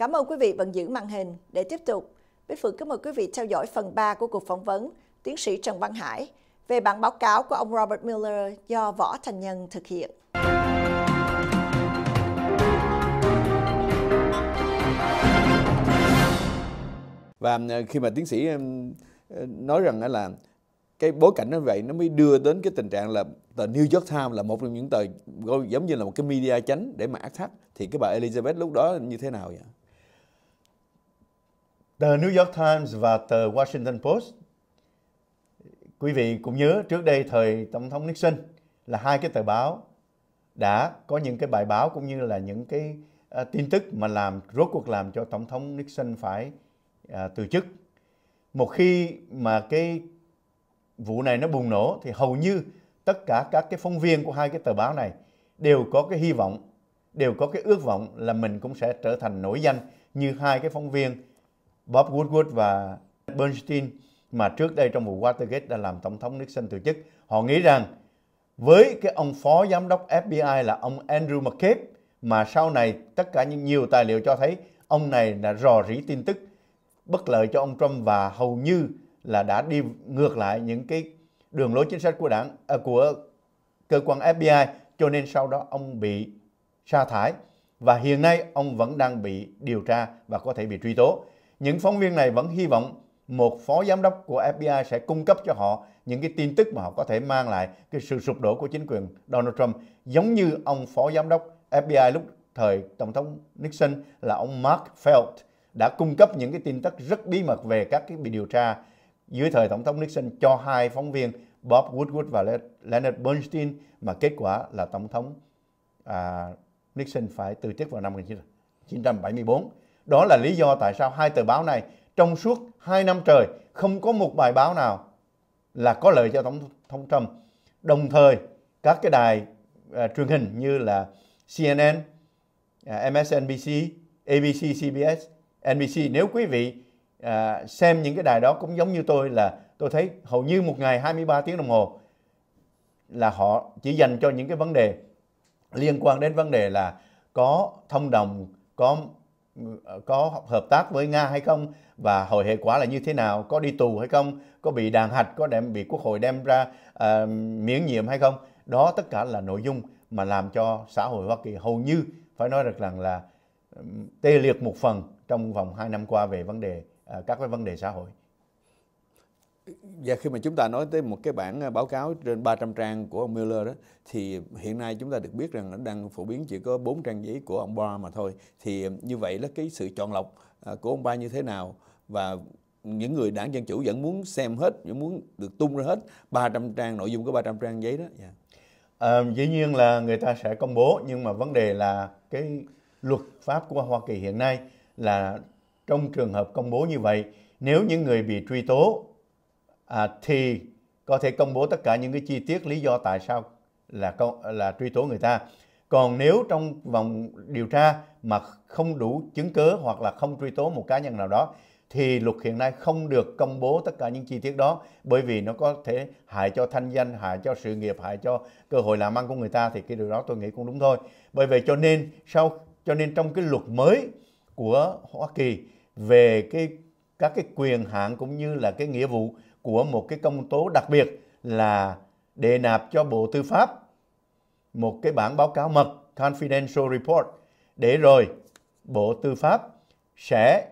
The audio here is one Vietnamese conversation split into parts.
Cảm ơn quý vị vẫn giữ màn hình để tiếp tục. Bích Phượng kính mời quý vị theo dõi phần 3 của cuộc phỏng vấn tiến sĩ Trần Văn Hải về bản báo cáo của ông Robert Miller do Võ Thành Nhân thực hiện. Và ờ, khi mà tiến sĩ ờ, ờ, nói rằng là cái bối cảnh nó vậy nó mới đưa đến cái tình trạng là tờ New York Times là một trong những tờ giống như là một cái media chánh để mà ác thắt thì cái bà Elizabeth lúc đó như thế nào vậy? tờ New York Times và tờ Washington Post. Quý vị cũng nhớ trước đây thời Tổng thống Nixon là hai cái tờ báo đã có những cái bài báo cũng như là những cái uh, tin tức mà làm rốt cuộc làm cho Tổng thống Nixon phải uh, từ chức. Một khi mà cái vụ này nó bùng nổ thì hầu như tất cả các cái phóng viên của hai cái tờ báo này đều có cái hy vọng, đều có cái ước vọng là mình cũng sẽ trở thành nổi danh như hai cái phóng viên Bob Woodward và Bernstein mà trước đây trong vụ Watergate đã làm Tổng thống Nixon từ chức. Họ nghĩ rằng với cái ông phó giám đốc FBI là ông Andrew McCabe mà sau này tất cả những nhiều tài liệu cho thấy ông này đã rò rỉ tin tức bất lợi cho ông Trump và hầu như là đã đi ngược lại những cái đường lối chính sách của đảng à, của cơ quan FBI cho nên sau đó ông bị sa thải và hiện nay ông vẫn đang bị điều tra và có thể bị truy tố những phóng viên này vẫn hy vọng một phó giám đốc của FBI sẽ cung cấp cho họ những cái tin tức mà họ có thể mang lại cái sự sụp đổ của chính quyền Donald Trump giống như ông phó giám đốc FBI lúc thời tổng thống Nixon là ông Mark Felt đã cung cấp những cái tin tức rất bí mật về các cái bị điều tra dưới thời tổng thống Nixon cho hai phóng viên Bob Woodward và Leonard Bernstein mà kết quả là tổng thống à, Nixon phải từ chức vào năm 1974 đó là lý do tại sao hai tờ báo này trong suốt 2 năm trời không có một bài báo nào là có lợi cho tổng thống Trump. Đồng thời các cái đài à, truyền hình như là CNN, à, MSNBC, ABC, CBS, NBC nếu quý vị à, xem những cái đài đó cũng giống như tôi là tôi thấy hầu như một ngày 23 tiếng đồng hồ là họ chỉ dành cho những cái vấn đề liên quan đến vấn đề là có thông đồng, có Ờ, có hợp tác với Nga hay không và hồi hệ quả là như thế nào, có đi tù hay không, có bị đàn hạch, có đem bị quốc hội đem ra uh, miễn nhiệm hay không. Đó tất cả là nội dung mà làm cho xã hội Hoa Kỳ hầu như phải nói được rằng là tê liệt một phần trong vòng 2 năm qua về vấn đề uh, các cái vấn đề xã hội và khi mà chúng ta nói tới một cái bản à, báo cáo trên 300 trang của ông Mueller đó thì hiện nay chúng ta được biết rằng nó đang phổ biến chỉ có 4 trang giấy của ông Barr mà thôi. Thì à, như vậy là cái sự chọn lọc à, của ông Barr như thế nào và những người đảng Dân Chủ vẫn muốn xem hết, vẫn muốn được tung ra hết 300 trang, nội dung của 300 trang giấy đó. Yeah. Dạ. À, ờ, dĩ nhiên là người ta sẽ công bố nhưng mà vấn đề là cái luật pháp của Hoa Kỳ hiện nay là trong trường hợp công bố như vậy nếu những người bị truy tố à, thì có thể công bố tất cả những cái chi tiết lý do tại sao là là truy tố người ta. Còn nếu trong vòng điều tra mà không đủ chứng cứ hoặc là không truy tố một cá nhân nào đó thì luật hiện nay không được công bố tất cả những chi tiết đó bởi vì nó có thể hại cho thanh danh, hại cho sự nghiệp, hại cho cơ hội làm ăn của người ta thì cái điều đó tôi nghĩ cũng đúng thôi. Bởi vậy cho nên sau cho nên trong cái luật mới của Hoa Kỳ về cái các cái quyền hạn cũng như là cái nghĩa vụ của một cái công tố đặc biệt là đề nạp cho Bộ Tư pháp một cái bản báo cáo mật confidential report để rồi Bộ Tư pháp sẽ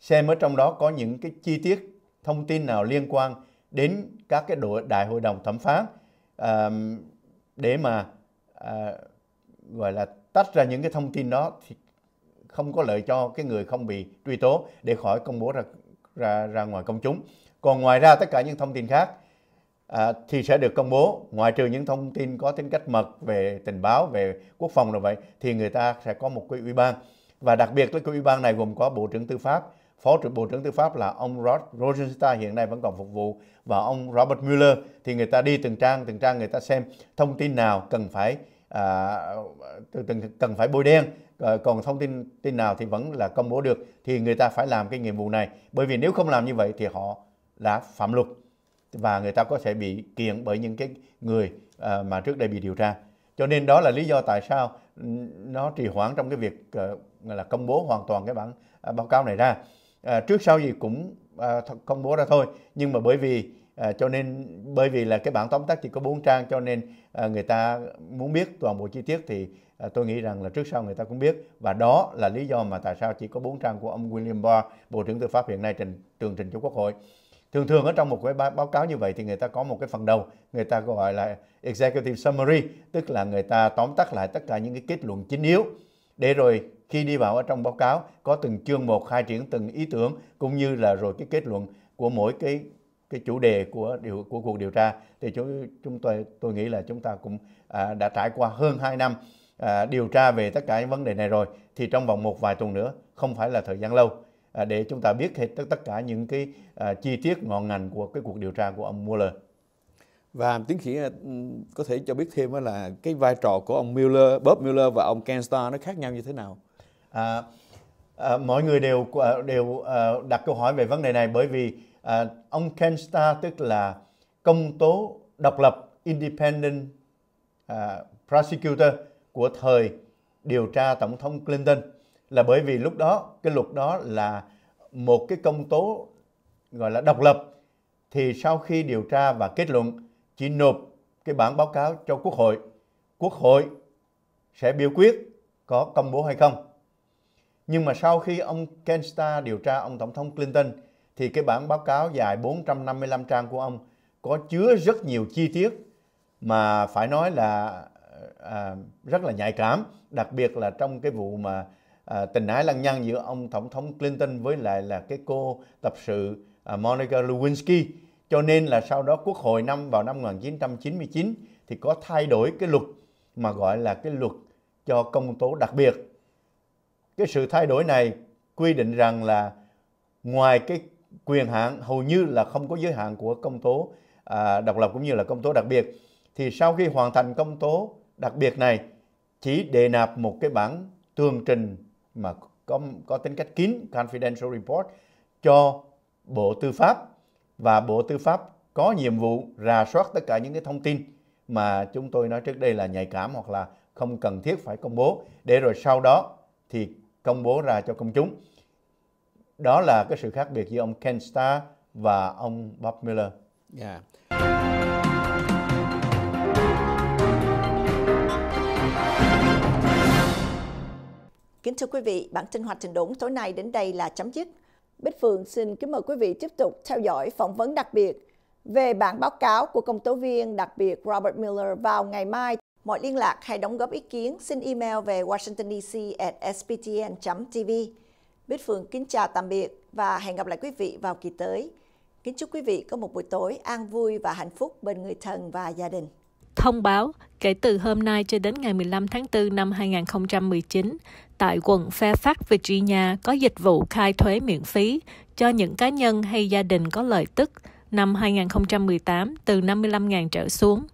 xem ở trong đó có những cái chi tiết thông tin nào liên quan đến các cái đội đại hội đồng thẩm phán à, để mà à, gọi là tách ra những cái thông tin đó thì không có lợi cho cái người không bị truy tố để khỏi công bố ra ra ra ngoài công chúng còn ngoài ra tất cả những thông tin khác à, thì sẽ được công bố ngoại trừ những thông tin có tính cách mật về tình báo về quốc phòng là vậy thì người ta sẽ có một cái ủy ban và đặc biệt là cái ủy ban này gồm có bộ trưởng tư pháp phó trưởng bộ trưởng tư pháp là ông Rod Rosenstein hiện nay vẫn còn phục vụ và ông Robert Mueller thì người ta đi từng trang từng trang người ta xem thông tin nào cần phải à, từng cần phải bôi đen ờ, còn thông tin tin nào thì vẫn là công bố được thì người ta phải làm cái nhiệm vụ này bởi vì nếu không làm như vậy thì họ là phạm luật và người ta có thể bị kiện bởi những cái người uh, mà trước đây bị điều tra. Cho nên đó là lý do tại sao nó trì hoãn trong cái việc uh, là công bố hoàn toàn cái bản uh, báo cáo này ra. Uh, trước sau gì cũng uh, công bố ra thôi, nhưng mà bởi vì À, cho nên bởi vì là cái bản tóm tắt chỉ có bốn trang cho nên à, người ta muốn biết toàn bộ chi tiết thì à, tôi nghĩ rằng là trước sau người ta cũng biết và đó là lý do mà tại sao chỉ có bốn trang của ông William Barr, Bộ trưởng Tư pháp hiện nay trình tường trình cho Quốc hội thường thường ở trong một cái báo cáo như vậy thì người ta có một cái phần đầu người ta gọi là executive summary tức là người ta tóm tắt lại tất cả những cái kết luận chính yếu để rồi khi đi vào ở trong báo cáo có từng chương một khai triển từng ý tưởng cũng như là rồi cái kết luận của mỗi cái cái chủ đề của điều của cuộc điều tra thì chúng chúng tôi tôi nghĩ là chúng ta cũng à, đã trải qua hơn 2 năm à, điều tra về tất cả những vấn đề này rồi thì trong vòng một vài tuần nữa không phải là thời gian lâu À, để chúng ta biết hết tất, cả những cái à, chi tiết ngọn ngành của cái cuộc điều tra của ông Mueller. Và tiến sĩ à, có thể cho biết thêm là cái vai trò của ông Mueller, Bob Mueller và ông Ken Starr nó khác nhau như thế nào? À, à, mọi người đều đều đặt câu hỏi về vấn đề này bởi vì à, ông Ken Starr tức là công tố độc lập independent à, prosecutor của thời điều tra tổng thống Clinton là bởi vì lúc đó cái luật đó là một cái công tố gọi là độc lập thì sau khi điều tra và kết luận chỉ nộp cái bản báo cáo cho Quốc hội. Quốc hội sẽ biểu quyết có công bố hay không. Nhưng mà sau khi ông Ken Starr điều tra ông Tổng thống Clinton thì cái bản báo cáo dài 455 trang của ông có chứa rất nhiều chi tiết mà phải nói là à, rất là nhạy cảm, đặc biệt là trong cái vụ mà à, tình ái lăng nhăng giữa ông tổng thống Clinton với lại là cái cô tập sự à, Monica Lewinsky cho nên là sau đó quốc hội năm vào năm 1999 thì có thay đổi cái luật mà gọi là cái luật cho công tố đặc biệt cái sự thay đổi này quy định rằng là ngoài cái quyền hạn hầu như là không có giới hạn của công tố à, độc lập cũng như là công tố đặc biệt thì sau khi hoàn thành công tố đặc biệt này chỉ đề nạp một cái bản tường trình mà có có tính cách kín confidential report cho Bộ Tư pháp và Bộ Tư pháp có nhiệm vụ rà soát tất cả những cái thông tin mà chúng tôi nói trước đây là nhạy cảm hoặc là không cần thiết phải công bố để rồi sau đó thì công bố ra cho công chúng. Đó là cái sự khác biệt giữa ông Ken Starr và ông Bob Miller. Yeah. Dạ. Kính thưa quý vị, bản tin hoạt trình đốn tối nay đến đây là chấm dứt. Bích Phượng xin kính mời quý vị tiếp tục theo dõi phỏng vấn đặc biệt về bản báo cáo của công tố viên đặc biệt Robert Miller vào ngày mai. Mọi liên lạc hay đóng góp ý kiến xin email về washingtondc@sptn.tv. Bích Phượng kính chào tạm biệt và hẹn gặp lại quý vị vào kỳ tới. Kính chúc quý vị có một buổi tối an vui và hạnh phúc bên người thân và gia đình thông báo kể từ hôm nay cho đến ngày 15 tháng 4 năm 2019, tại quận Fairfax, Virginia có dịch vụ khai thuế miễn phí cho những cá nhân hay gia đình có lợi tức năm 2018 từ 55.000 trở xuống.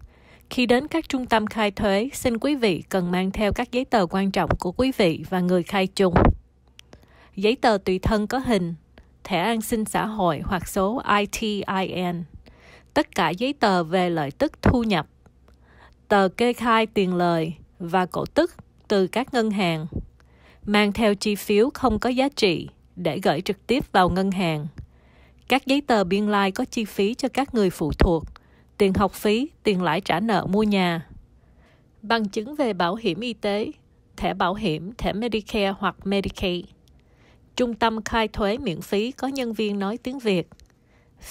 Khi đến các trung tâm khai thuế, xin quý vị cần mang theo các giấy tờ quan trọng của quý vị và người khai trùng, Giấy tờ tùy thân có hình, thẻ an sinh xã hội hoặc số ITIN. Tất cả giấy tờ về lợi tức thu nhập tờ kê khai tiền lời và cổ tức từ các ngân hàng, mang theo chi phiếu không có giá trị để gửi trực tiếp vào ngân hàng. Các giấy tờ biên lai có chi phí cho các người phụ thuộc, tiền học phí, tiền lãi trả nợ mua nhà. Bằng chứng về bảo hiểm y tế, thẻ bảo hiểm, thẻ Medicare hoặc Medicaid. Trung tâm khai thuế miễn phí có nhân viên nói tiếng Việt.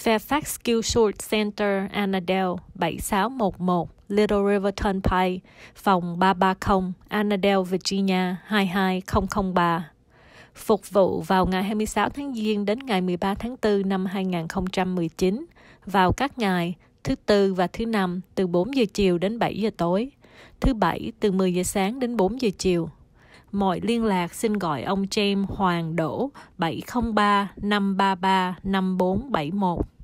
Fairfax Skill Short Center Annadale 7611 Little River Turnpike, phòng 330, Annandale, Virginia 22003. Phục vụ vào ngày 26 tháng Giêng đến ngày 13 tháng 4 năm 2019, vào các ngày thứ Tư và thứ Năm từ 4 giờ chiều đến 7 giờ tối, thứ Bảy từ 10 giờ sáng đến 4 giờ chiều. Mọi liên lạc xin gọi ông James Hoàng Đỗ 703 533 5471.